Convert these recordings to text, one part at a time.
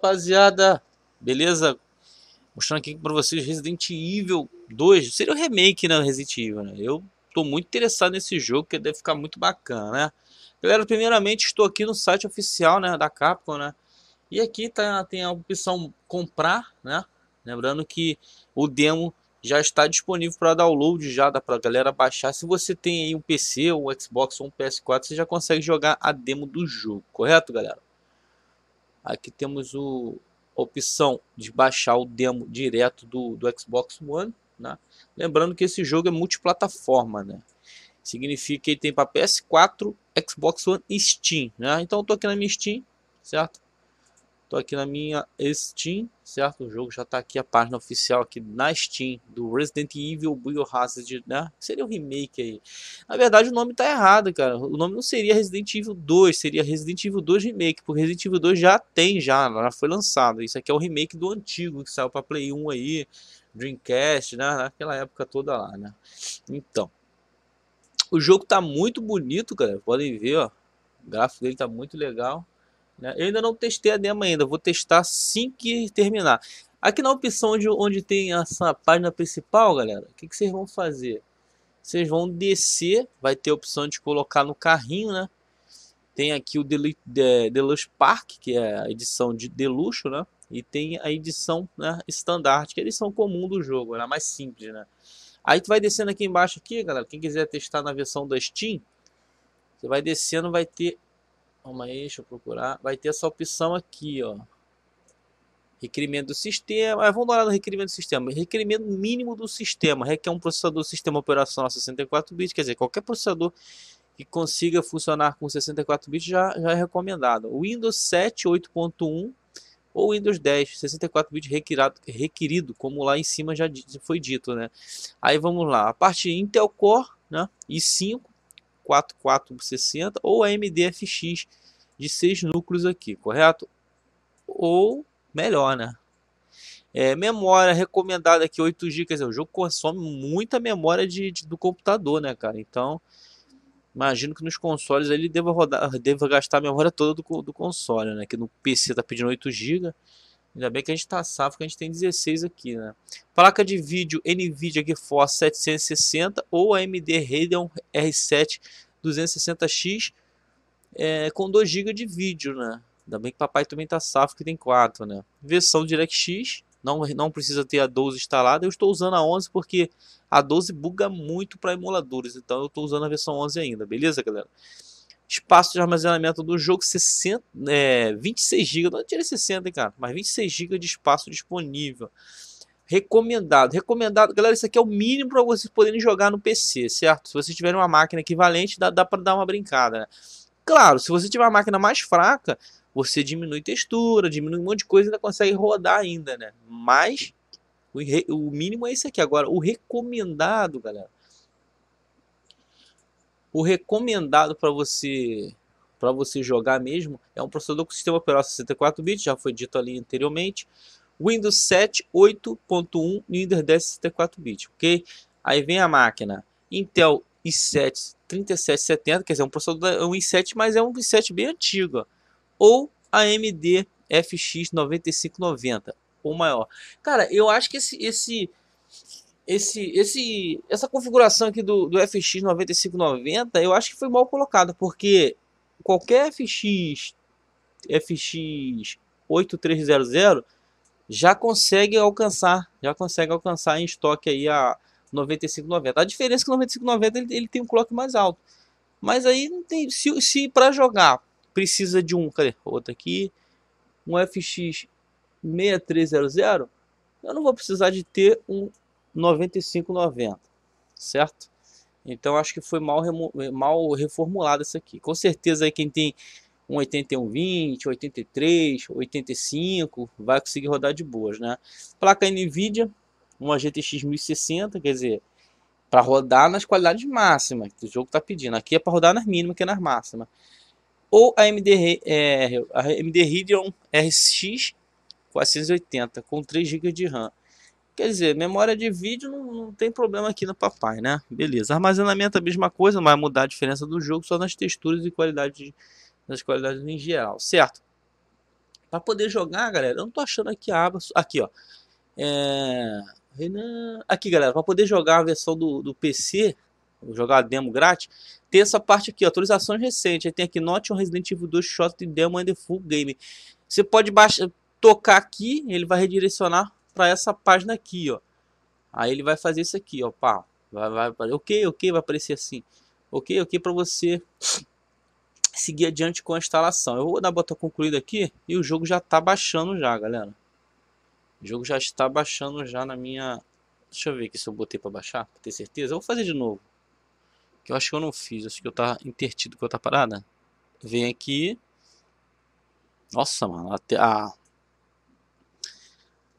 rapaziada, beleza? Mostrando aqui para vocês Resident Evil 2, seria o remake né, Resident Evil, né? Eu tô muito interessado nesse jogo, que deve ficar muito bacana, né? Galera, primeiramente estou aqui no site oficial né, da Capcom, né? E aqui tá, tem a opção comprar, né? Lembrando que o demo já está disponível para download, já dá para galera baixar. Se você tem aí um PC, um Xbox ou um PS4, você já consegue jogar a demo do jogo, correto, galera? Aqui temos o, a opção de baixar o demo direto do, do Xbox One. Né? Lembrando que esse jogo é multiplataforma, né? Significa que ele tem para PS4, Xbox One e Steam, né? Então eu tô aqui na minha Steam, certo? Tô aqui na minha Steam, certo? O jogo já está aqui, a página oficial aqui na Steam do Resident Evil Biohazard, né? Seria o um remake aí. Na verdade o nome tá errado, cara. O nome não seria Resident Evil 2, seria Resident Evil 2 Remake, porque Resident Evil 2 já tem, já, já foi lançado. Isso aqui é o remake do antigo, que saiu para Play 1 aí, Dreamcast, né? Naquela época toda lá, né? Então, o jogo tá muito bonito, cara. Podem ver, ó. O gráfico dele tá muito legal. Né? Eu ainda não testei a demo ainda, vou testar assim que terminar. Aqui na opção de onde tem essa página principal, galera, o que, que vocês vão fazer? Vocês vão descer, vai ter a opção de colocar no carrinho, né? Tem aqui o Deluxe Park, que é a edição de Deluxe, né? E tem a edição né, standard, que é a edição comum do jogo, é mais simples, né? Aí tu vai descendo aqui embaixo aqui, galera. Quem quiser testar na versão da Steam, você vai descendo, vai ter Vamos aí, deixa eu procurar. Vai ter essa opção aqui, ó. Requerimento do sistema. Ah, vamos dar uma olhada no requerimento do sistema. Requerimento mínimo do sistema. Requer um processador sistema operacional 64 bits. Quer dizer, qualquer processador que consiga funcionar com 64 bits já, já é recomendado. Windows 7 8.1 ou Windows 10 64 bits requirido, requerido, como lá em cima já foi dito, né? Aí vamos lá, a parte Intel Core, né? i5 4460 ou AMD FX de seis núcleos aqui, correto? Ou melhor, né? É, memória recomendada aqui 8 GB, o jogo consome muita memória de, de, do computador, né, cara? Então, imagino que nos consoles ele deva rodar, deva gastar a memória toda do, do console, né? Que no PC tá pedindo 8 GB. Ainda bem que a gente tá safo, que a gente tem 16 aqui, né? Placa de vídeo NVIDIA GeForce 760 ou AMD Radeon R7 260X é, com 2 GB de vídeo, né? Ainda bem que papai também tá safo que tem 4, né? Versão DirectX, não, não precisa ter a 12 instalada. Eu estou usando a 11 porque a 12 buga muito para emuladores, então eu estou usando a versão 11 ainda, beleza, galera? Espaço de armazenamento do jogo 60, é, 26 GB, não tirei 60, hein, cara, mas 26 GB de espaço disponível. Recomendado, recomendado, galera. Isso aqui é o mínimo para vocês poderem jogar no PC, certo? Se vocês tiverem uma máquina equivalente, dá, dá para dar uma brincada, né? Claro, se você tiver uma máquina mais fraca, você diminui textura, diminui um monte de coisa e ainda consegue rodar ainda, né? Mas o, re... o mínimo é esse aqui. Agora, o recomendado, galera. O recomendado para você para você jogar mesmo é um processador com sistema operacional 64 bits, já foi dito ali anteriormente. Windows 7 8.1 e Windows 10 64 bits, ok? Aí vem a máquina Intel i7 3770, quer dizer, é um processador da, é um i7, mas é um i7 bem antigo, ó. ou a AMD FX 9590 ou maior. Cara, eu acho que esse esse esse, esse essa configuração aqui do, do FX 9590, eu acho que foi mal colocada, porque qualquer FX FX 8300 já consegue alcançar, já consegue alcançar em estoque aí a 95,90. A diferença é que 95,90 ele, ele tem um clock mais alto. Mas aí não tem. Se, se para jogar precisa de um. Cadê? Outro aqui. Um FX 6300. Eu não vou precisar de ter um 95,90. Certo? Então acho que foi mal, mal reformulado isso aqui. Com certeza aí quem tem um 8120, 83, 85 vai conseguir rodar de boas, né? Placa Nvidia uma GTX 1060, quer dizer, para rodar nas qualidades máximas que o jogo está pedindo. Aqui é para rodar nas mínimas, que é nas máximas. Ou a AMD, é, a AMD Radeon RX 480 com 3 GB de RAM. Quer dizer, memória de vídeo não, não, tem problema aqui no papai, né? Beleza. Armazenamento a mesma coisa, não vai mudar a diferença do jogo, só nas texturas e qualidade, nas qualidades em geral, certo? Para poder jogar, galera, eu não tô achando aqui a aba. Aqui, ó. É, Renan. Aqui, galera, para poder jogar a versão do, do PC, jogar a demo grátis, tem essa parte aqui, atualizações recentes. Aí tem aqui Note um Resident Evil 2 Shot Demo and the Full Game. Você pode baixar, tocar aqui, ele vai redirecionar para essa página aqui, ó. Aí ele vai fazer isso aqui, ó, pá. Vai, vai, vai, ok, ok, vai aparecer assim. Ok, ok, para você seguir adiante com a instalação. Eu vou dar botão concluído aqui e o jogo já tá baixando já, galera. O jogo já está baixando já na minha... Deixa eu ver aqui se eu botei para baixar, para ter certeza. Eu vou fazer de novo. Que eu acho que eu não fiz. acho que eu tá intertido com outra parada. Vem aqui. Nossa, mano. Até a...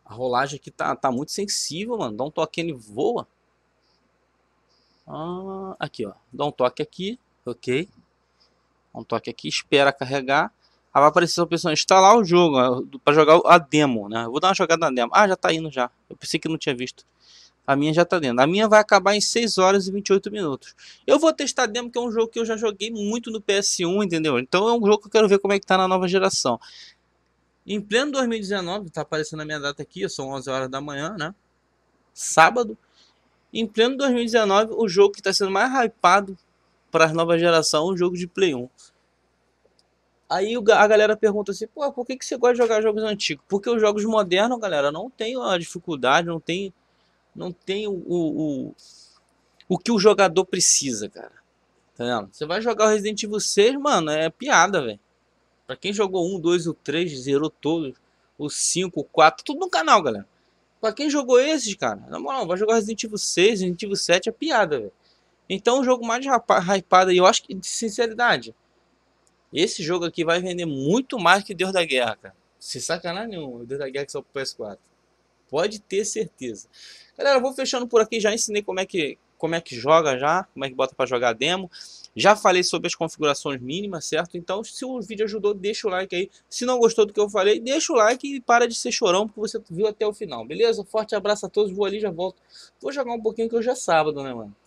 A rolagem aqui tá, tá muito sensível, mano. Dá um toque ele voa. Ah, aqui, ó. Dá um toque aqui. Ok. Dá um toque aqui. Espera carregar. Aí vai aparecer uma pessoa, instalar o jogo para jogar a demo, né? vou dar uma jogada na demo. Ah, já tá indo já. Eu pensei que não tinha visto. A minha já tá dentro. A minha vai acabar em 6 horas e 28 minutos. Eu vou testar a demo, que é um jogo que eu já joguei muito no PS1, entendeu? Então é um jogo que eu quero ver como é que tá na nova geração. Em pleno 2019, tá aparecendo a minha data aqui, são 11 horas da manhã, né? Sábado. Em pleno 2019, o jogo que está sendo mais hypado para a nova geração, o é jogo de Play 1. Aí a galera pergunta assim, pô, por que, que você gosta de jogar jogos antigos? Porque os jogos modernos, galera, não tem a dificuldade, não tem, não tem o, o, o que o jogador precisa, cara. Tá vendo? Você vai jogar o Resident Evil 6, mano, é piada, velho. Pra quem jogou 1, 2 o 3, zerou todos. O 5, o 4, tudo no canal, galera. Pra quem jogou esses, cara, na moral, vai jogar Resident Evil 6, Resident Evil 7 é piada, velho. Então o jogo mais hypado, e eu acho que, de sinceridade, esse jogo aqui vai vender muito mais que Deus da Guerra, cara. Se sacanagem nenhum Deus da Guerra que só pro PS4. Pode ter certeza. Galera, vou fechando por aqui. Já ensinei como é que, como é que joga já, como é que bota para jogar demo. Já falei sobre as configurações mínimas, certo? Então, se o vídeo ajudou, deixa o like aí. Se não gostou do que eu falei, deixa o like e para de ser chorão, porque você viu até o final, beleza? Forte abraço a todos, vou ali já volto. Vou jogar um pouquinho que hoje é sábado, né, mano?